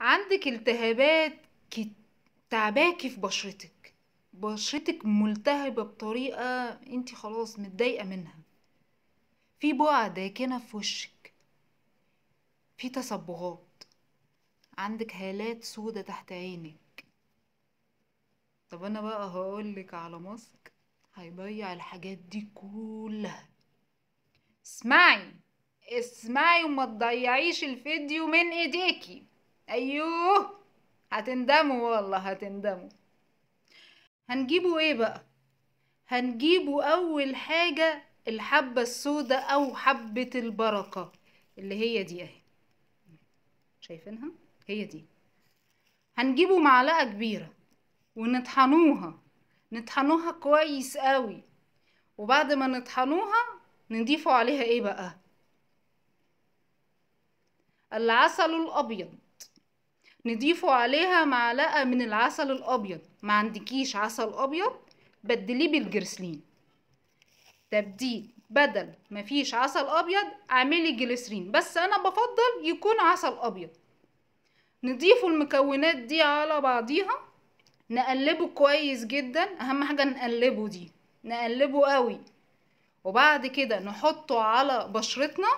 عندك التهابات كت... تعباكي في بشرتك بشرتك ملتهبة بطريقة انت خلاص متضايقة منها في بقع داكنة في وشك في تصبغات عندك هالات سودة تحت عينك طب انا بقى هقولك على ماسك هيضيع الحاجات دي كلها اسمعي اسمعي وما تضيعيش الفيديو من ايديكي ايوه هتندموا والله هتندموا هنجيبوا ايه بقى هنجيبوا اول حاجة الحبة السوداء او حبة البركة اللي هي دي اهي شايفينها هي دي هنجيبوا معلقة كبيرة ونطحنوها نطحنوها كويس قوي وبعد ما نطحنوها نضيفوا عليها ايه بقى العسل الابيض نضيفوا عليها معلقة من العسل الأبيض ما عندكيش عسل أبيض بدليه بالجرسلين تبديل بدل ما فيش عسل أبيض اعملي جليسرين بس أنا بفضل يكون عسل أبيض نضيفوا المكونات دي على بعضيها نقلبه كويس جدا أهم حاجة نقلبه دي نقلبه قوي وبعد كده نحطه على بشرتنا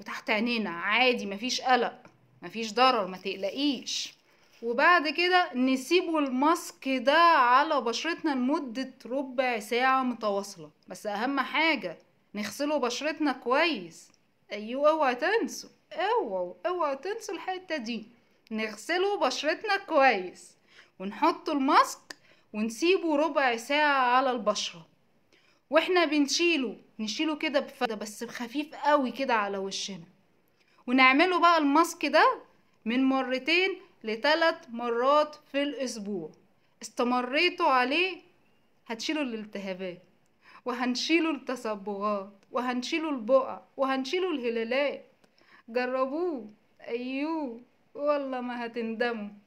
وتحت عينينا عادي مفيش قلق مفيش ضرر ما تقلقيش وبعد كده نسيبه الماسك ده على بشرتنا لمدة ربع ساعة متواصلة بس أهم حاجة نغسله بشرتنا كويس أيوة اوعى تنسوا اوعوا اوعوا تنسوا الحتة دي نغسله بشرتنا كويس ونحط الماسك ونسيبه ربع ساعة على البشرة واحنا بنشيله نشيله كده بفده بس خفيف قوي كده على وشنا ونعمله بقى الماسك ده من مرتين لثلاث مرات في الأسبوع استمريتوا عليه هتشيلوا الالتهابات وهنشيلوا التصبغات وهنشيلوا البقع وهنشيلوا الهلالات جربوه أيوه والله ما هتندموا